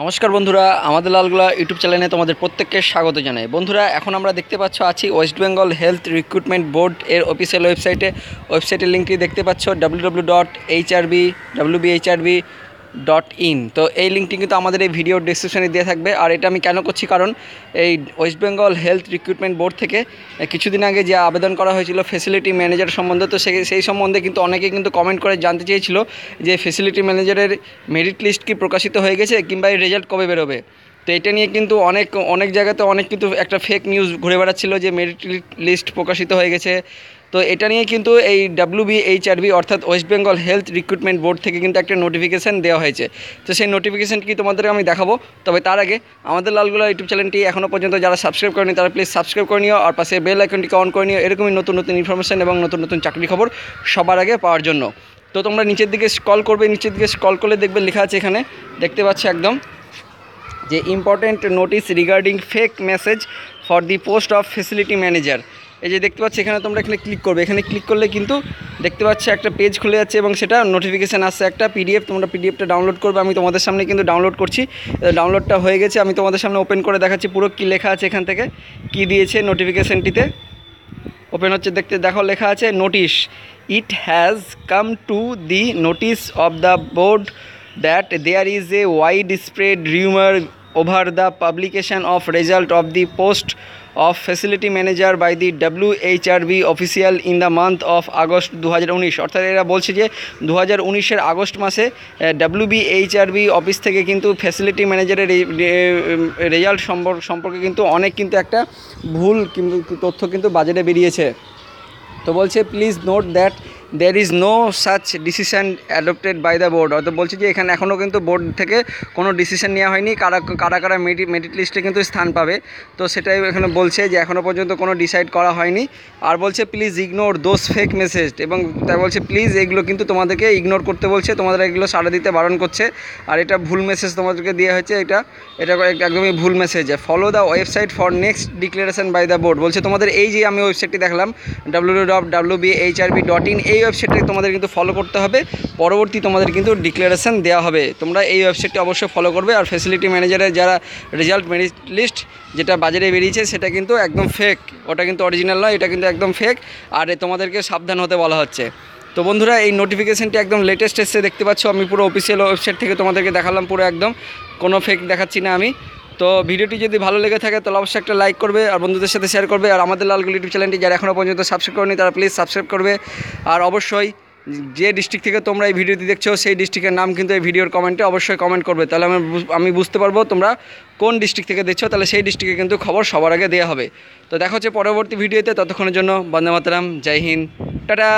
নমস্কার বন্ধুরা আমাদের লালগুলা ইউটিউব চ্যানেলে তোমাদের প্রত্যেককে স্বাগত জানাই বন্ধুরা এখন আমরা দেখতে পাচ্ছ আছি West Bengal health recruitment board এর অফিসিয়াল ওয়েবসাইটে ওয়েবসাইটের লিঙ্কটি দেখতে পাচ্ছ W dot H R B W B H R B dot in তো এই লিঙ্কটি কিন্তু আমাদের এই ভিডিও ডিসক্রিপশানে দিয়ে থাকবে আর এটা আমি কেন করছি কারণ এই West Bengal health recruitment board থেকে কিছুদিন আগে যে আবেদন করা হয়েছিল ফেসিলিটি ম্যানেজার সম্বন্ধে তো সেই সম্বন্ধে কিন্তু অনেকে কিন্তু কমেন্ট করে জানতে চেয়েছিল যে ফেসিলিটি ম্যানেজারের মেরিট লিস্ট কি প্রকাশিত হয়ে গেছে কিংবা এই রেজাল্ট কবে বেরোবে তো এটা নিয়ে কিন্তু অনেক অনেক জায়গাতে অনেক কিন্তু একটা ফেক নিউজ ঘুরে বেড়াচ্ছিলো যে মেরিট লিস্ট প্রকাশিত হয়ে গেছে তো এটা নিয়ে কিন্তু এই ডাব্লিউবিএইচআরবি অর্থাৎ West Bengal health recruitment board থেকে কিন্তু একটা নোটিফিকেশান দেওয়া হয়েছে তো সেই নোটিফিকেশান কি আমি দেখাবো তবে তার আগে আমাদের লালগুলা ইউটিউব চ্যানেলটি এখনও পর্যন্ত যারা সাবস্ক্রাইব করেনি তারা প্লিজ সাবস্ক্রাইব করে নিও আর পাশে বেল আইকনটিকে অন করে নিও এরকমই নতুন নতুন ইনফরমেশান এবং নতুন নতুন চাকরি খবর সবার আগে পাওয়ার জন্য তো তোমরা নিচের দিকে স্কল করবে নিচের দিকে স্কল করলে দেখবে লেখা আছে এখানে দেখতে পাচ্ছ একদম যে important notice regarding fake message for the post of facility manager এই যে দেখতে পাচ্ছি এখানে তোমরা এখানে ক্লিক করবে এখানে ক্লিক করলে কিন্তু দেখতে পাচ্ছি একটা পেজ খুলে যাচ্ছে এবং সেটা নোটিফিকেশান আসছে একটা পিডিএফ তোমরা পিডিএফটা ডাউনলোড করবে আমি তোমাদের সামনে কিন্তু ডাউনলোড করছি ডাউনলোডটা হয়ে গেছে আমি তোমাদের সামনে ওপেন করে দেখাচ্ছি পুরো কী লেখা আছে এখান থেকে কি দিয়েছে নোটিফিকেশানটিতে ওপেন হচ্ছে দেখতে দেখো লেখা আছে notice it has come to the notice of the board that there is a widespread rumour over the publication of result of the post of facility manager by the W H R B official in the month of August দু হাজার উনিশ অর্থাৎ এরা বলছে যে দু হাজার উনিশের আগস্ট মাসে W B H R B office থেকে কিন্তু ফেসিলিটি ম্যানেজারের রেজাল্ট সম্পর্ক সম্পর্কে কিন্তু অনেক কিন্তু একটা ভুল কিন্তু তথ্য কিন্তু বাজেটে বেরিয়েছে তো বলছে please note that there is no such decision adopted by the board অর্থাৎ বলছি যে এখানে এখনও কিন্তু বোর্ড থেকে কোনো ডিসিশান নেওয়া হয়নি কারা কারা কারা মেডি মেডিট লিস্টে কিন্তু স্থান পাবে তো সেটাই এখানে বলছে যে এখনও পর্যন্ত কোনো ডিসাইড করা হয়নি আর বলছে please ignore those fake message এবং তাই বলছে প্লিজ এগুলো কিন্তু তোমাদেরকে ইগনোর করতে বলছে তোমাদের এগুলো সারা দিতে বারণ করছে আর এটা ভুল মেসেজ তোমাদেরকে দেওয়া হয়েছে এটা এটা একদমই ভুল message follow the website for next declaration by the board বলছে তোমাদের এই যে আমি ওয়েবসাইটটি দেখলাম W W W B H R B dot in এই ওয়েবসাইটটাকে তোমাদের কিন্তু ফলো করতে হবে পরবর্তী তোমাদের কিন্তু ডিক্লারেশন দেওয়া হবে তোমরা এই ওয়েবসাইটটি অবশ্যই ফলো করবে আর ফ্যাসিলিটি ম্যানেজারের যারা রেজাল্ট মেরিট লিস্ট যেটা বাজারে বেরিয়েছে সেটা কিন্তু একদম ফেক ওটা কিন্তু অরিজিনাল নয় এটা কিন্তু একদম ফেক আর তোমাদেরকে সাবধান হতে বলা হচ্ছে তো বন্ধুরা এই নোটিফিকেশানটি একদম লেটেস্ট এসে দেখতে পাচ্ছ আমি পুরো অফিসিয়াল ওয়েবসাইট থেকে তোমাদেরকে দেখালাম পুরো একদম কোনো ফেক দেখাচ্ছি না আমি তো ভিডিওটি যদি ভালো লেগে থাকে তাহলে অবশ্যই একটা লাইক করবে আর বন্ধুদের সাথে শেয়ার করবে আর আমাদের লাল ইউটিউব চ্যানেলটি যারা এখনও পর্যন্ত সাবস্ক্রাইব করেনি তারা প্লিজ সাবস্ক্রাইব করবে আর অবশ্যই যে ডিস্ট্রিক্ট থেকে তোমরা এই ভিডিওটি দেখছো সেই ডিস্ট্রিক্টের নাম কিন্তু এই ভিডিওর কমেন্টে অবশ্যই কমেন্ট করবে তাহলে আমি আমি বুঝতে পারবো তোমরা কোন ডিস্ট্রিক্ট থেকে দেখছো তাহলে সেই ডিস্ট্রিক্টে কিন্তু খবর সবার আগে দেওয়া হবে তো দেখা হচ্ছে পরবর্তী ভিডিওতে ততক্ষণের জন্য বন্দে মাতারাম জয় হিন্দ টাটা